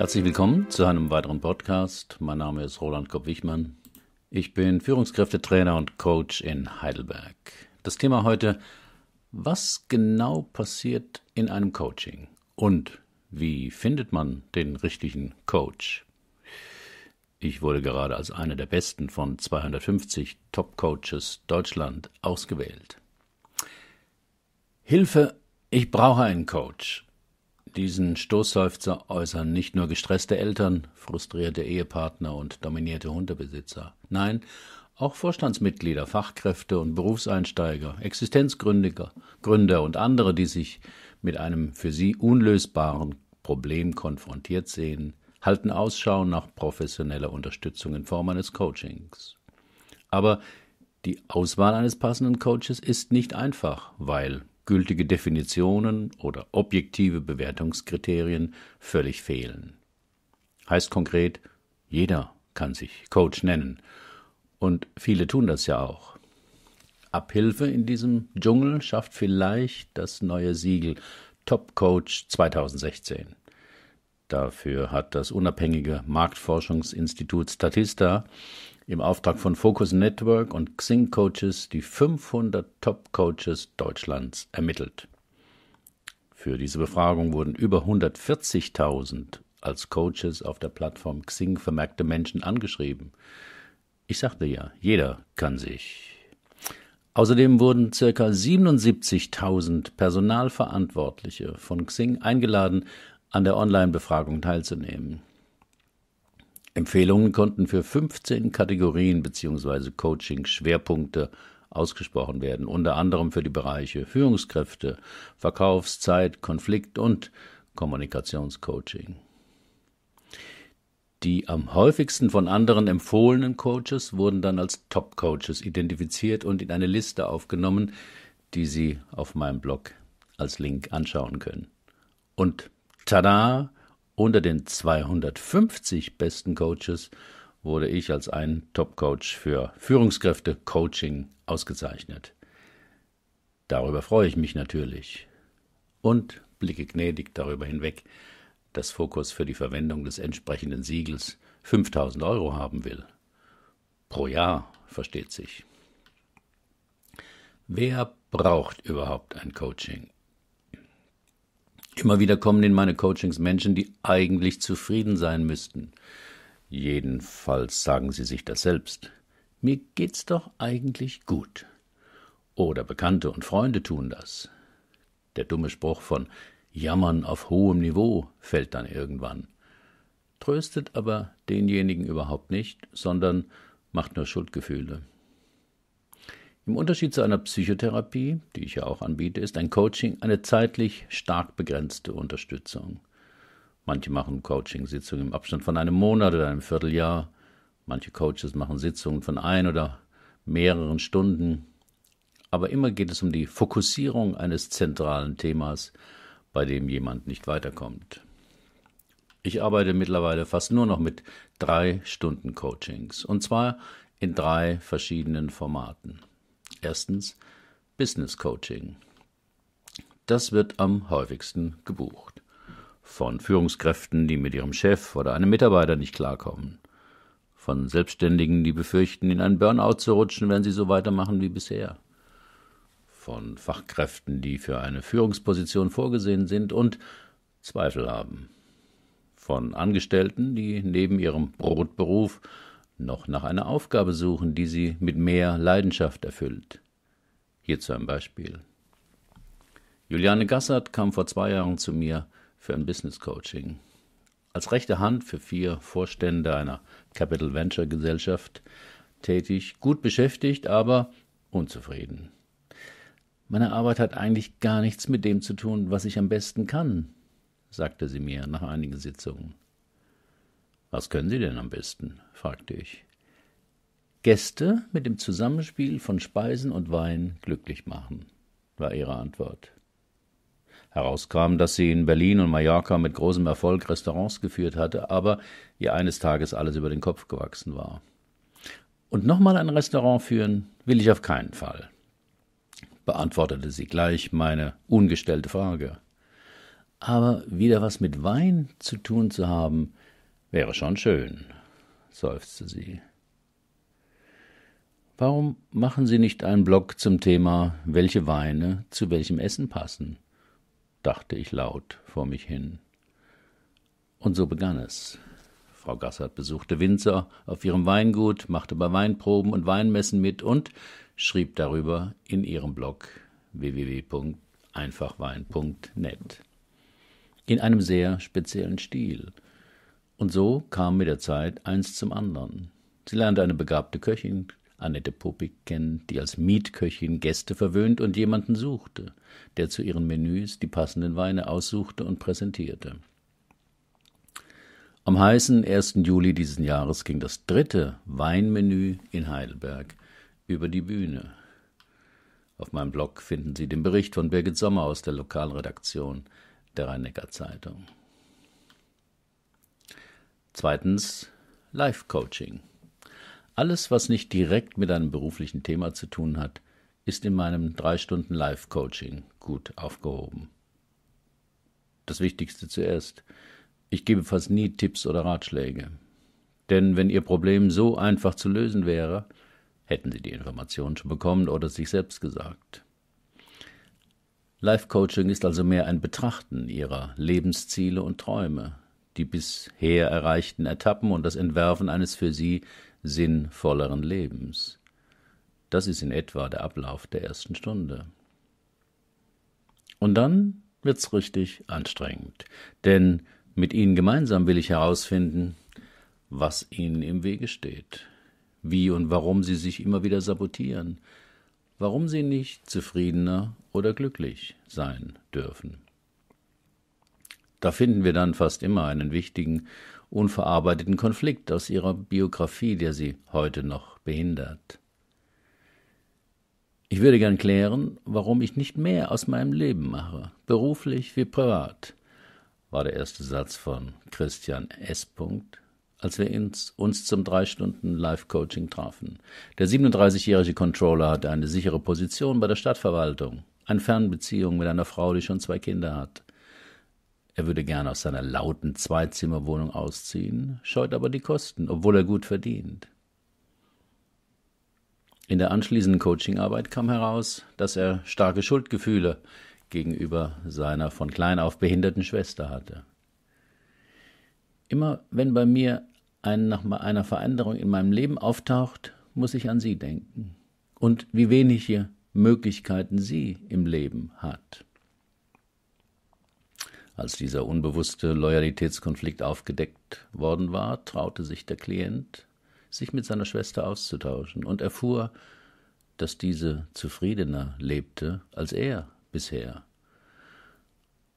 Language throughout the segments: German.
Herzlich willkommen zu einem weiteren Podcast. Mein Name ist Roland Kopp-Wichmann. Ich bin Führungskräftetrainer und Coach in Heidelberg. Das Thema heute, was genau passiert in einem Coaching und wie findet man den richtigen Coach? Ich wurde gerade als einer der besten von 250 Top-Coaches Deutschland ausgewählt. Hilfe, ich brauche einen Coach. Diesen Stoßseufzer äußern nicht nur gestresste Eltern, frustrierte Ehepartner und dominierte Hundebesitzer. Nein, auch Vorstandsmitglieder, Fachkräfte und Berufseinsteiger, Existenzgründer Gründer und andere, die sich mit einem für sie unlösbaren Problem konfrontiert sehen, halten Ausschau nach professioneller Unterstützung in Form eines Coachings. Aber die Auswahl eines passenden Coaches ist nicht einfach, weil gültige Definitionen oder objektive Bewertungskriterien völlig fehlen. Heißt konkret, jeder kann sich Coach nennen. Und viele tun das ja auch. Abhilfe in diesem Dschungel schafft vielleicht das neue Siegel Top Coach 2016. Dafür hat das unabhängige Marktforschungsinstitut Statista im Auftrag von Focus Network und Xing Coaches die 500 Top Coaches Deutschlands ermittelt. Für diese Befragung wurden über 140.000 als Coaches auf der Plattform Xing vermerkte Menschen angeschrieben. Ich sagte ja, jeder kann sich. Außerdem wurden ca. 77.000 Personalverantwortliche von Xing eingeladen, an der Online-Befragung teilzunehmen. Empfehlungen konnten für 15 Kategorien bzw. Coaching-Schwerpunkte ausgesprochen werden, unter anderem für die Bereiche Führungskräfte, Verkaufszeit, Konflikt und Kommunikationscoaching. Die am häufigsten von anderen empfohlenen Coaches wurden dann als Top-Coaches identifiziert und in eine Liste aufgenommen, die Sie auf meinem Blog als Link anschauen können. Und tada! Unter den 250 besten Coaches wurde ich als ein Top-Coach für Führungskräfte-Coaching ausgezeichnet. Darüber freue ich mich natürlich und blicke gnädig darüber hinweg, dass Fokus für die Verwendung des entsprechenden Siegels 5000 Euro haben will. Pro Jahr, versteht sich. Wer braucht überhaupt ein Coaching? Immer wieder kommen in meine Coachings Menschen, die eigentlich zufrieden sein müssten. Jedenfalls sagen sie sich das selbst. Mir geht's doch eigentlich gut. Oder Bekannte und Freunde tun das. Der dumme Spruch von Jammern auf hohem Niveau fällt dann irgendwann. Tröstet aber denjenigen überhaupt nicht, sondern macht nur Schuldgefühle. Im Unterschied zu einer Psychotherapie, die ich ja auch anbiete, ist ein Coaching eine zeitlich stark begrenzte Unterstützung. Manche machen Coaching-Sitzungen im Abstand von einem Monat oder einem Vierteljahr. Manche Coaches machen Sitzungen von ein oder mehreren Stunden. Aber immer geht es um die Fokussierung eines zentralen Themas, bei dem jemand nicht weiterkommt. Ich arbeite mittlerweile fast nur noch mit drei Stunden Coachings. Und zwar in drei verschiedenen Formaten. Erstens Business Coaching. Das wird am häufigsten gebucht. Von Führungskräften, die mit ihrem Chef oder einem Mitarbeiter nicht klarkommen. Von Selbstständigen, die befürchten, in einen Burnout zu rutschen, wenn sie so weitermachen wie bisher. Von Fachkräften, die für eine Führungsposition vorgesehen sind und Zweifel haben. Von Angestellten, die neben ihrem Brotberuf noch nach einer Aufgabe suchen, die sie mit mehr Leidenschaft erfüllt. Hierzu ein Beispiel. Juliane Gassert kam vor zwei Jahren zu mir für ein Business Coaching. Als rechte Hand für vier Vorstände einer Capital Venture Gesellschaft tätig, gut beschäftigt, aber unzufrieden. Meine Arbeit hat eigentlich gar nichts mit dem zu tun, was ich am besten kann, sagte sie mir nach einigen Sitzungen. Was können Sie denn am besten? fragte ich. Gäste mit dem Zusammenspiel von Speisen und Wein glücklich machen, war ihre Antwort. Herauskam, dass sie in Berlin und Mallorca mit großem Erfolg Restaurants geführt hatte, aber ihr eines Tages alles über den Kopf gewachsen war. Und nochmal ein Restaurant führen will ich auf keinen Fall, beantwortete sie gleich meine ungestellte Frage. Aber wieder was mit Wein zu tun zu haben, Wäre schon schön, seufzte sie. Warum machen Sie nicht einen Blog zum Thema, welche Weine zu welchem Essen passen? dachte ich laut vor mich hin. Und so begann es. Frau Gassert besuchte Winzer auf ihrem Weingut, machte bei Weinproben und Weinmessen mit und schrieb darüber in ihrem Blog www.einfachwein.net. In einem sehr speziellen Stil – und so kam mit der Zeit eins zum anderen. Sie lernte eine begabte Köchin, Annette Popik, kennen, die als Mietköchin Gäste verwöhnt und jemanden suchte, der zu ihren Menüs die passenden Weine aussuchte und präsentierte. Am heißen 1. Juli dieses Jahres ging das dritte Weinmenü in Heidelberg über die Bühne. Auf meinem Blog finden Sie den Bericht von Birgit Sommer aus der Lokalredaktion der Rhein-Neckar-Zeitung. Zweitens Life Coaching. Alles, was nicht direkt mit einem beruflichen Thema zu tun hat, ist in meinem 3 Stunden Life Coaching gut aufgehoben. Das Wichtigste zuerst. Ich gebe fast nie Tipps oder Ratschläge. Denn wenn Ihr Problem so einfach zu lösen wäre, hätten Sie die Informationen schon bekommen oder sich selbst gesagt. Life Coaching ist also mehr ein Betrachten Ihrer Lebensziele und Träume, die bisher erreichten Etappen und das Entwerfen eines für sie sinnvolleren Lebens. Das ist in etwa der Ablauf der ersten Stunde. Und dann wird's richtig anstrengend, denn mit ihnen gemeinsam will ich herausfinden, was ihnen im Wege steht, wie und warum sie sich immer wieder sabotieren, warum sie nicht zufriedener oder glücklich sein dürfen. Da finden wir dann fast immer einen wichtigen, unverarbeiteten Konflikt aus ihrer Biografie, der sie heute noch behindert. Ich würde gern klären, warum ich nicht mehr aus meinem Leben mache, beruflich wie privat, war der erste Satz von Christian S. als wir uns, uns zum drei Stunden Live-Coaching trafen. Der 37-jährige Controller hatte eine sichere Position bei der Stadtverwaltung, eine Fernbeziehung mit einer Frau, die schon zwei Kinder hat. Er würde gerne aus seiner lauten Zweizimmerwohnung ausziehen, scheut aber die Kosten, obwohl er gut verdient. In der anschließenden Coachingarbeit kam heraus, dass er starke Schuldgefühle gegenüber seiner von klein auf behinderten Schwester hatte. Immer wenn bei mir ein, nach einer Veränderung in meinem Leben auftaucht, muss ich an sie denken und wie wenige Möglichkeiten sie im Leben hat. Als dieser unbewusste Loyalitätskonflikt aufgedeckt worden war, traute sich der Klient, sich mit seiner Schwester auszutauschen und erfuhr, dass diese zufriedener lebte als er bisher.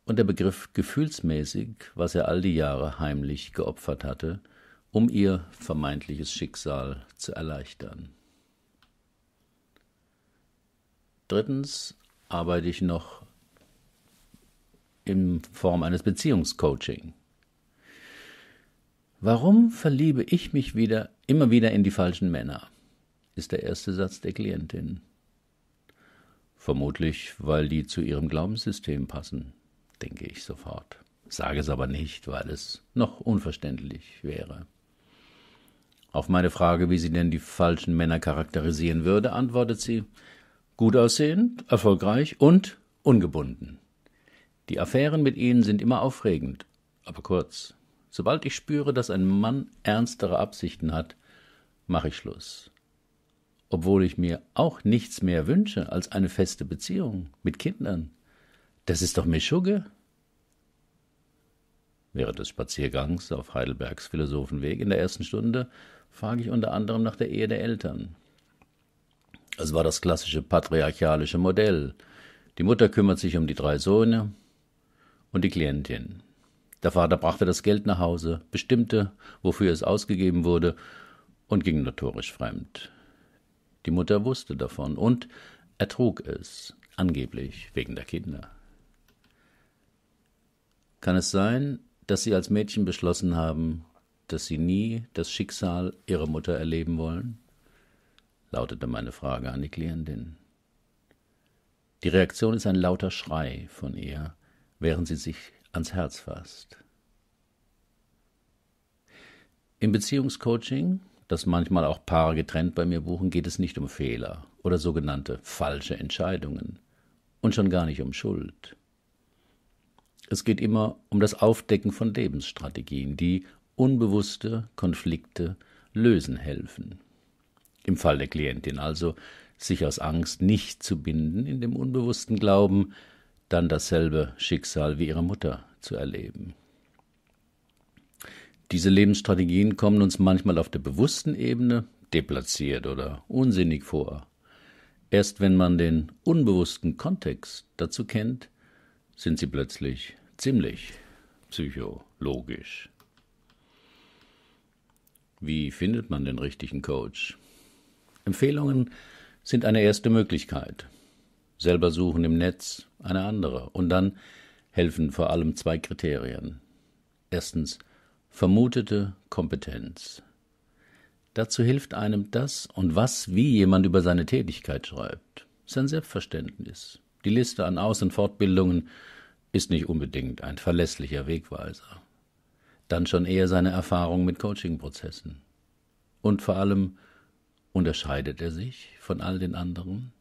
Und er begriff gefühlsmäßig, was er all die Jahre heimlich geopfert hatte, um ihr vermeintliches Schicksal zu erleichtern. Drittens arbeite ich noch in Form eines Beziehungscoaching. Warum verliebe ich mich wieder immer wieder in die falschen Männer? ist der erste Satz der Klientin. Vermutlich, weil die zu ihrem Glaubenssystem passen, denke ich sofort. Sage es aber nicht, weil es noch unverständlich wäre. Auf meine Frage, wie sie denn die falschen Männer charakterisieren würde, antwortet sie gut aussehend, erfolgreich und ungebunden. Die Affären mit ihnen sind immer aufregend, aber kurz. Sobald ich spüre, dass ein Mann ernstere Absichten hat, mache ich Schluss. Obwohl ich mir auch nichts mehr wünsche als eine feste Beziehung mit Kindern. Das ist doch Mischugge. Während des Spaziergangs auf Heidelbergs Philosophenweg in der ersten Stunde frage ich unter anderem nach der Ehe der Eltern. Es war das klassische patriarchalische Modell. Die Mutter kümmert sich um die drei Söhne, und die Klientin. Der Vater brachte das Geld nach Hause, bestimmte, wofür es ausgegeben wurde, und ging notorisch fremd. Die Mutter wusste davon und ertrug es, angeblich wegen der Kinder. Kann es sein, dass Sie als Mädchen beschlossen haben, dass Sie nie das Schicksal Ihrer Mutter erleben wollen? lautete meine Frage an die Klientin. Die Reaktion ist ein lauter Schrei von ihr, während sie sich ans Herz fasst. Im Beziehungscoaching, das manchmal auch Paare getrennt bei mir buchen, geht es nicht um Fehler oder sogenannte falsche Entscheidungen und schon gar nicht um Schuld. Es geht immer um das Aufdecken von Lebensstrategien, die unbewusste Konflikte lösen helfen. Im Fall der Klientin also, sich aus Angst nicht zu binden, in dem unbewussten Glauben, dann dasselbe Schicksal wie ihre Mutter zu erleben. Diese Lebensstrategien kommen uns manchmal auf der bewussten Ebene deplatziert oder unsinnig vor. Erst wenn man den unbewussten Kontext dazu kennt, sind sie plötzlich ziemlich psychologisch. Wie findet man den richtigen Coach? Empfehlungen sind eine erste Möglichkeit selber suchen im Netz eine andere. Und dann helfen vor allem zwei Kriterien. Erstens vermutete Kompetenz. Dazu hilft einem das und was wie jemand über seine Tätigkeit schreibt. Sein Selbstverständnis. Die Liste an Aus- und Fortbildungen ist nicht unbedingt ein verlässlicher Wegweiser. Dann schon eher seine Erfahrung mit Coachingprozessen. Und vor allem unterscheidet er sich von all den anderen?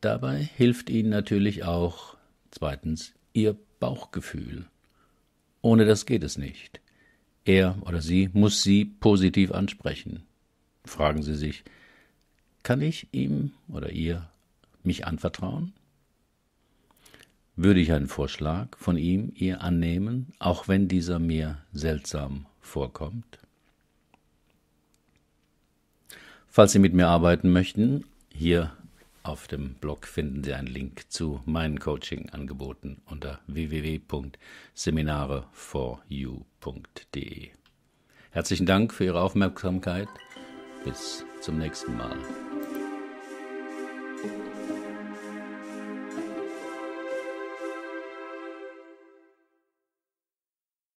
Dabei hilft Ihnen natürlich auch zweitens Ihr Bauchgefühl. Ohne das geht es nicht. Er oder sie muss Sie positiv ansprechen. Fragen Sie sich, kann ich ihm oder ihr mich anvertrauen? Würde ich einen Vorschlag von ihm, ihr annehmen, auch wenn dieser mir seltsam vorkommt? Falls Sie mit mir arbeiten möchten, hier auf dem Blog finden Sie einen Link zu meinen Coaching-Angeboten unter www.seminare4u.de. Herzlichen Dank für Ihre Aufmerksamkeit. Bis zum nächsten Mal.